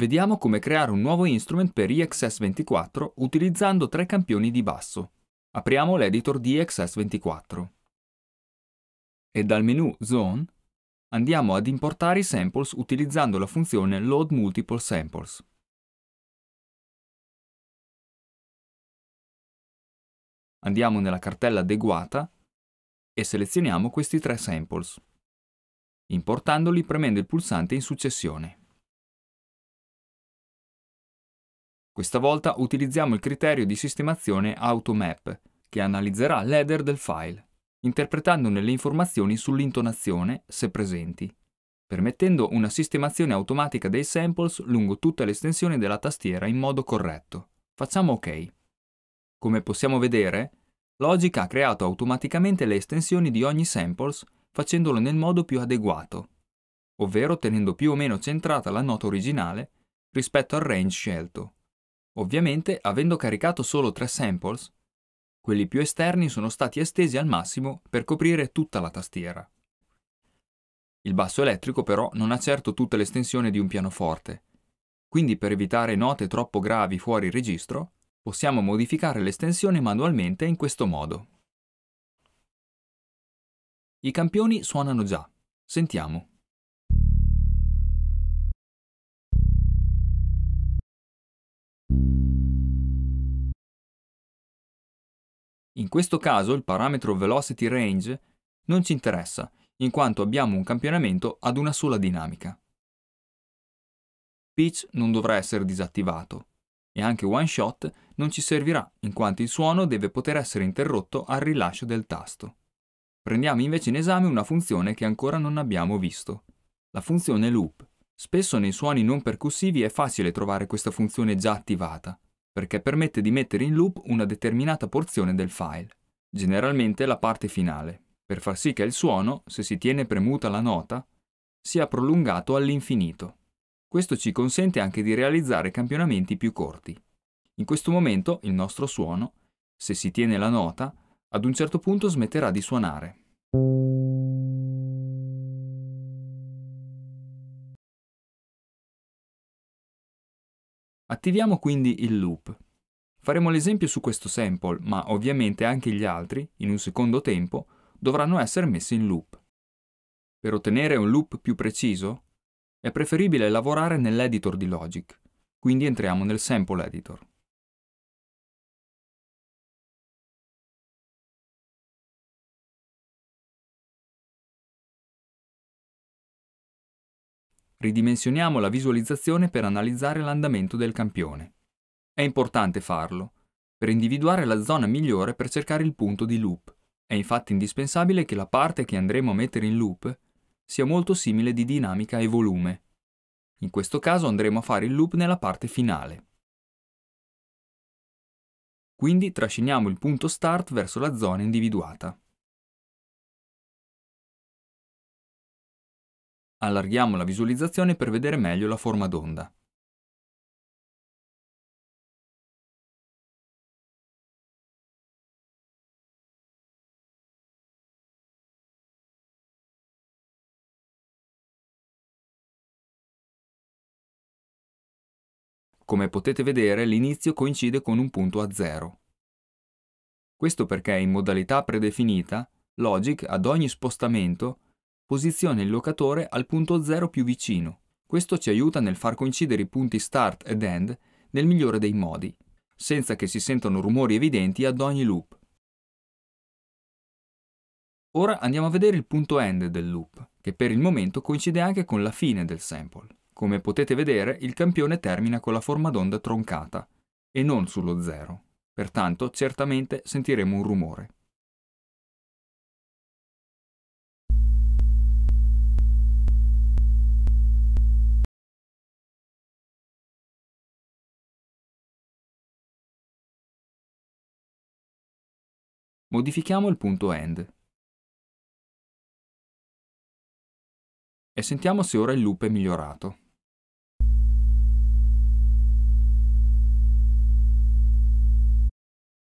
Vediamo come creare un nuovo instrument per EXS24 utilizzando tre campioni di basso. Apriamo l'editor di EXS24 e dal menu Zone andiamo ad importare i samples utilizzando la funzione Load Multiple Samples. Andiamo nella cartella adeguata e selezioniamo questi tre samples, importandoli premendo il pulsante in successione. Questa volta utilizziamo il criterio di sistemazione AutoMap, che analizzerà l'header del file, interpretandone le informazioni sull'intonazione, se presenti, permettendo una sistemazione automatica dei samples lungo tutta l'estensione della tastiera in modo corretto. Facciamo OK. Come possiamo vedere, Logic ha creato automaticamente le estensioni di ogni samples facendolo nel modo più adeguato, ovvero tenendo più o meno centrata la nota originale rispetto al range scelto. Ovviamente, avendo caricato solo tre samples, quelli più esterni sono stati estesi al massimo per coprire tutta la tastiera. Il basso elettrico però non ha certo tutta l'estensione di un pianoforte, quindi per evitare note troppo gravi fuori registro, possiamo modificare l'estensione manualmente in questo modo. I campioni suonano già. Sentiamo. questo caso il parametro velocity range non ci interessa, in quanto abbiamo un campionamento ad una sola dinamica. Pitch non dovrà essere disattivato e anche one shot non ci servirà, in quanto il suono deve poter essere interrotto al rilascio del tasto. Prendiamo invece in esame una funzione che ancora non abbiamo visto, la funzione loop. Spesso nei suoni non percussivi è facile trovare questa funzione già attivata, perché permette di mettere in loop una determinata porzione del file, generalmente la parte finale, per far sì che il suono, se si tiene premuta la nota, sia prolungato all'infinito. Questo ci consente anche di realizzare campionamenti più corti. In questo momento il nostro suono, se si tiene la nota, ad un certo punto smetterà di suonare. Attiviamo quindi il loop. Faremo l'esempio su questo sample, ma ovviamente anche gli altri, in un secondo tempo, dovranno essere messi in loop. Per ottenere un loop più preciso, è preferibile lavorare nell'editor di Logic, quindi entriamo nel sample editor. ridimensioniamo la visualizzazione per analizzare l'andamento del campione. È importante farlo, per individuare la zona migliore per cercare il punto di loop. È infatti indispensabile che la parte che andremo a mettere in loop sia molto simile di dinamica e volume. In questo caso andremo a fare il loop nella parte finale. Quindi trasciniamo il punto start verso la zona individuata. Allarghiamo la visualizzazione per vedere meglio la forma d'onda. Come potete vedere, l'inizio coincide con un punto a zero. Questo perché in modalità predefinita, Logic ad ogni spostamento posiziona il locatore al punto zero più vicino. Questo ci aiuta nel far coincidere i punti start ed end nel migliore dei modi, senza che si sentano rumori evidenti ad ogni loop. Ora andiamo a vedere il punto end del loop, che per il momento coincide anche con la fine del sample. Come potete vedere, il campione termina con la forma d'onda troncata, e non sullo zero. Pertanto, certamente sentiremo un rumore. Modifichiamo il punto AND. E sentiamo se ora il loop è migliorato.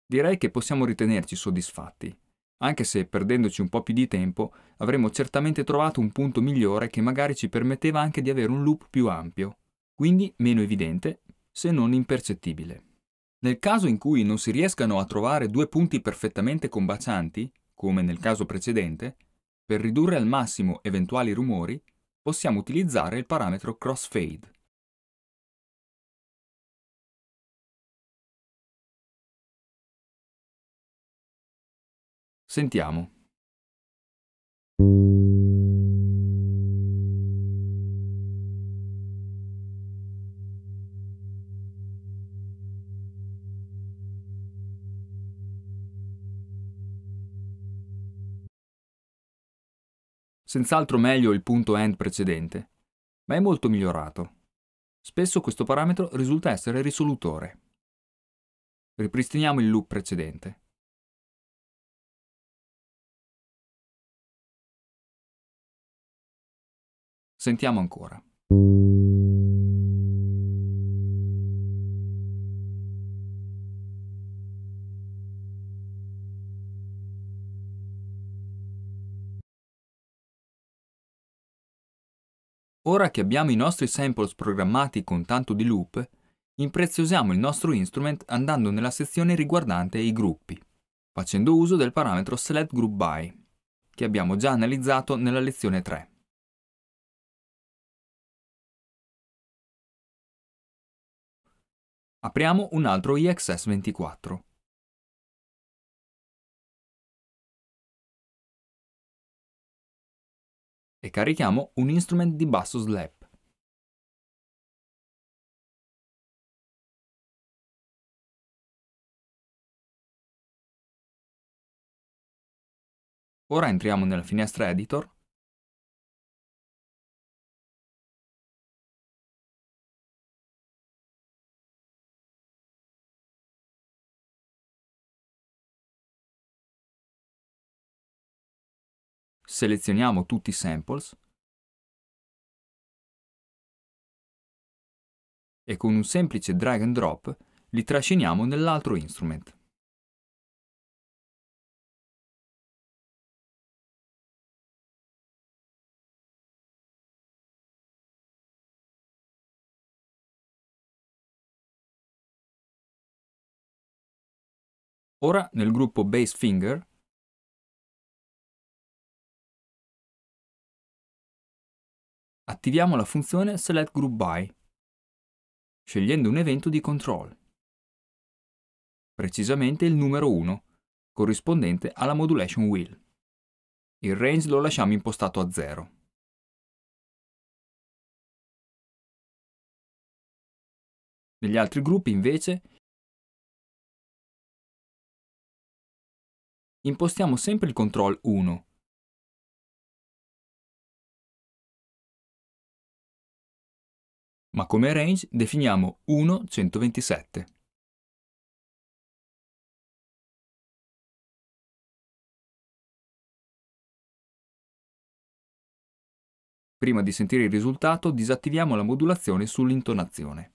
Direi che possiamo ritenerci soddisfatti, anche se perdendoci un po' più di tempo avremmo certamente trovato un punto migliore che magari ci permetteva anche di avere un loop più ampio, quindi meno evidente, se non impercettibile. Nel caso in cui non si riescano a trovare due punti perfettamente combacianti, come nel caso precedente, per ridurre al massimo eventuali rumori, possiamo utilizzare il parametro crossfade. Sentiamo. Senz'altro meglio il punto end precedente, ma è molto migliorato. Spesso questo parametro risulta essere risolutore. Ripristiniamo il loop precedente. Sentiamo ancora. Ora che abbiamo i nostri samples programmati con tanto di loop, impreziosiamo il nostro instrument andando nella sezione riguardante i gruppi, facendo uso del parametro select group che abbiamo già analizzato nella lezione 3. Apriamo un altro IXS24. e carichiamo un instrument di basso slap. Ora entriamo nella finestra editor selezioniamo tutti i samples e con un semplice drag and drop li trasciniamo nell'altro instrument. Ora nel gruppo Bass Finger attiviamo la funzione Select Group By, scegliendo un evento di control, precisamente il numero 1, corrispondente alla Modulation Wheel. Il range lo lasciamo impostato a 0. Negli altri gruppi, invece, impostiamo sempre il control 1 ma come range definiamo 1,127. Prima di sentire il risultato disattiviamo la modulazione sull'intonazione.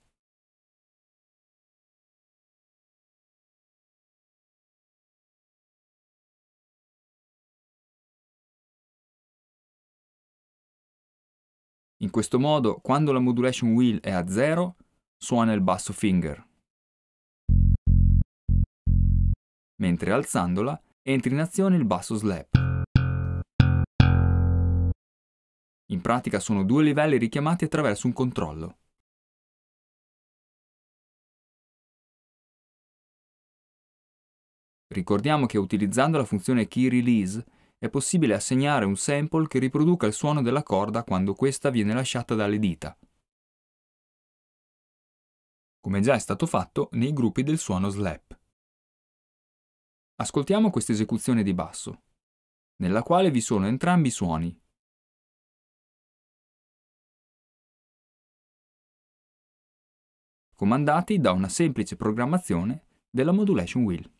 In questo modo, quando la modulation wheel è a zero, suona il basso finger. Mentre alzandola, entra in azione il basso slap. In pratica sono due livelli richiamati attraverso un controllo. Ricordiamo che utilizzando la funzione key release è possibile assegnare un sample che riproduca il suono della corda quando questa viene lasciata dalle dita. Come già è stato fatto nei gruppi del suono slap. Ascoltiamo questa esecuzione di basso, nella quale vi sono entrambi i suoni, comandati da una semplice programmazione della modulation wheel.